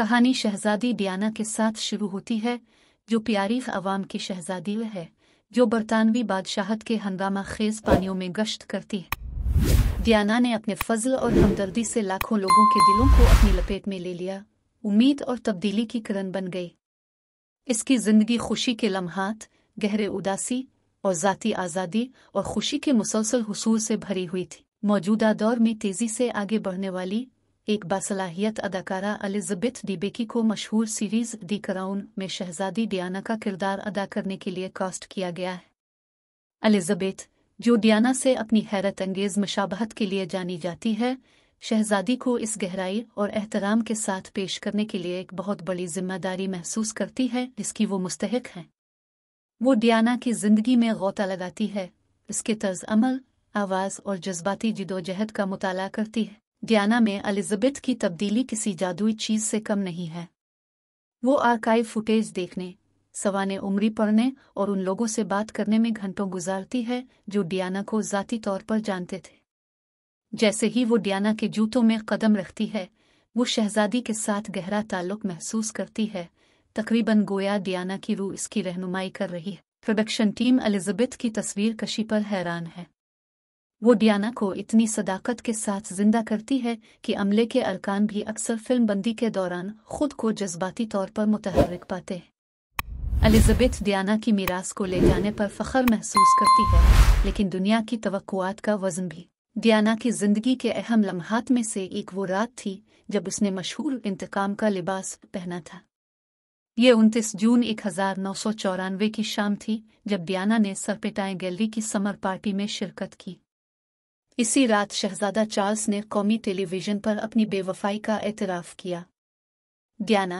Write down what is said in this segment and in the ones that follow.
कहानी शहजादी डियाना के साथ शुरू होती है जो प्यारी अवाम की शहजादी है जो बरतानवी बादशाहत के हंगामा खेज पानियों में गश्त करती है डियाना ने अपने फजल और हमदर्दी से लाखों लोगों के दिलों को अपनी लपेट में ले लिया उम्मीद और तब्दीली की किरण बन गई इसकी जिंदगी खुशी के लम्हात गहरे उदासी और ज़ाती आज़ादी और खुशी के मुसलसल हसूल से भरी हुई थी मौजूदा दौर में तेज़ी से आगे बढ़ने वाली एक बासलाहियत अदाकारा अलिजबेथ डिबेकी को मशहूर सीरीज दी कराउन में शहजादी डियाना का किरदार अदा करने के लिए कास्ट किया गया है अलिजबेथ जो डियाना से अपनी हैरत अंगेज मशाबहत के लिए जानी जाती है शहजादी को इस गहराई और एहतराम के साथ पेश करने के लिए एक बहुत बड़ी जिम्मेदारी महसूस करती है जिसकी वो मुस्तक हैं वो डियाना की जिंदगी में गौता लगाती है इसके तर्ज अमल आवाज़ और जज्बाती जिदोजहद का मुताला करती है डियाना में एलिजाबेथ की तब्दीली किसी जादुई चीज से कम नहीं है वो आर्काइव फुटेज देखने सवाने उम्री पढ़ने और उन लोगों से बात करने में घंटों गुजारती है जो डियाना को जाती तौर पर जानते थे जैसे ही वो डियाना के जूतों में कदम रखती है वो शहजादी के साथ गहरा ताल्लुक महसूस करती है तकरीबन गोया डियाना की रूह इसकी रहनुमाई कर रही है प्रोडक्शन टीम एलिजाबेथ की तस्वीर कशी पर हैरान है वो डियाना को इतनी सदाकत के साथ जिंदा करती है कि अमले के अरकान भी अक्सर फिल्मबंदी के दौरान खुद को जज्बाती तौर पर मुतहरक पाते हैं एलिजाबेथ डियाना की मीरास को ले जाने पर फ़ख्र महसूस करती है लेकिन दुनिया की तो का वजन भी डियाना की जिंदगी के अहम लम्हात में से एक वो रात थी जब उसने मशहूर इंतकाम का लिबास पहना था ये उनतीस जून चौरानवे की शाम थी जब डियाना ने सरपेटाएं गैलरी की समर पार्टी में शिरकत की इसी रात शहजादा चार्ल्स ने कौमी टेलीविजन पर अपनी बेवफाई का एतराफ़ किया डियाना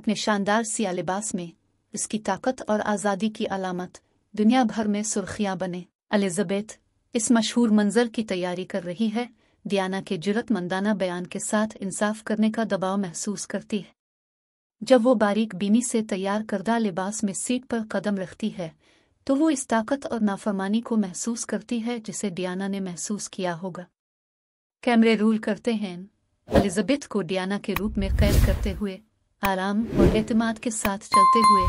अपने शानदार सिया लिबास में उसकी ताकत और आज़ादी की अलामत दुनिया भर में सुर्खियां बने एलिजाबेथ इस मशहूर मंजर की तैयारी कर रही है डियाना के जरूरतमंदाना बयान के साथ इंसाफ करने का दबाव महसूस करती है जब वो बारीक बीनी से तैयार करदा लिबास में सीट पर कदम रखती है तो वो इस ताकत और नाफरमानी को महसूस करती है जिसे डियाना ने महसूस किया होगा कैमरे रूल करते हैं एलिजाबेथ को डियाना के रूप में कैद करते हुए आराम और एतमाद के साथ चलते हुए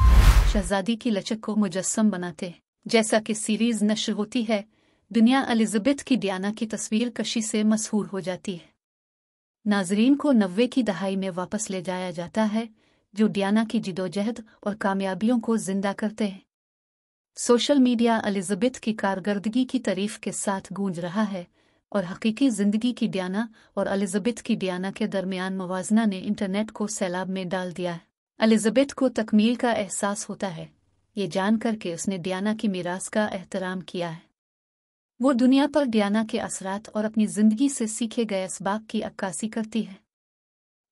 शहजादी की लचक को मुजस्म बनाते हैं जैसा कि सीरीज नश्र होती है दुनिया एलिजाबेथ की डियाना की तस्वीर कशी से मशहूर हो जाती है नाजरीन को नब्बे की दहाई में वापस ले जाया जाता है जो डियाना की जिदोजहद और कामयाबियों को जिंदा करते हैं सोशल मीडिया एलिजाबेथ की कारकर्दगी की तारीफ के साथ गूंज रहा है और हकीकी जिंदगी की डियाना और एलिजाबेथ की डियाना के दरमियान मुजना ने इंटरनेट को सैलाब में डाल दिया है एलिजाबेथ को तकमील का एहसास होता है ये जानकर के उसने डियाना की मीरास का एहतराम किया है वो दुनिया पर डियाना के असरात और अपनी जिंदगी से सीखे गए इसबाक की अक्कासी करती है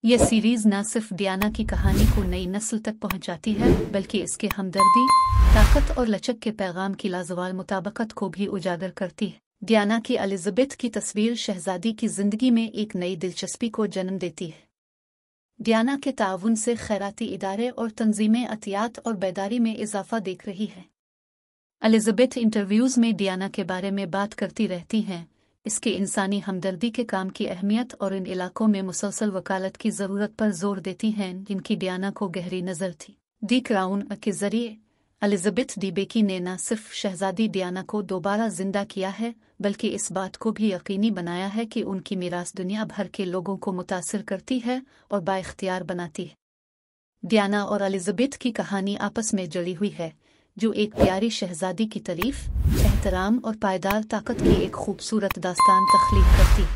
ये सीरीज न सिर्फ डियाना की कहानी को नई नस्ल तक पहुंचाती है बल्कि इसके हमदर्दी ताकत और लचक के पैगाम की लाजवाल मुताबकत को भी उजागर करती है डियाना की एलिजबेथ की तस्वीर शहजादी की जिंदगी में एक नई दिलचस्पी को जन्म देती है डियाना के ताउन से खैराती इदारे और तंजीमें अतियात और बैदारी में इजाफा देख रही है एलिजबेथ इंटरव्यूज़ में डियाना के बारे में बात करती रहती हैं इसके इंसानी हमदर्दी के काम की अहमियत और इन इलाकों में मुसलसल वकालत की ज़रूरत पर जोर देती हैं जिनकी डियाना को गहरी नज़र थी दी क्राउन के जरिए एलिजाबेथ डीबेकी ने न सिर्फ शहजादी डियाना को दोबारा जिंदा किया है बल्कि इस बात को भी यकीनी बनाया है कि उनकी मीरास दुनिया भर के लोगों को मुतासर करती है और बाख्तियार बनाती है डियाना और एलिजाबेथ की कहानी आपस में जड़ी हुई है जो एक प्यारी शहजादी की तारीफ एहतराम और पायदार ताकत की एक खूबसूरत दास्तान तख्लीक करती